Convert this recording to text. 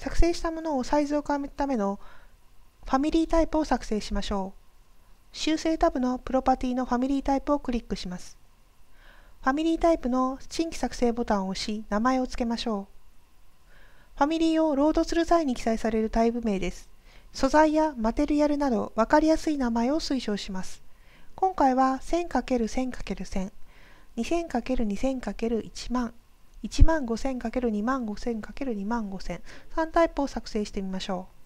作成したものをサイズを変えるためのファミリータイプを作成しましょう。修正タブのプロパティのファミリータイプをクリックします。ファミリータイプの新規作成ボタンを押し、名前を付けましょう。ファミリーをロードする際に記載されるタイプ名です。素材やマテリアルなど分かりやすい名前を推奨します。今回は 1000×1000×1000、2000×2000×1 万1万5 0 0 0る2万5 0 0 0る2万5000 3タイプを作成してみましょう。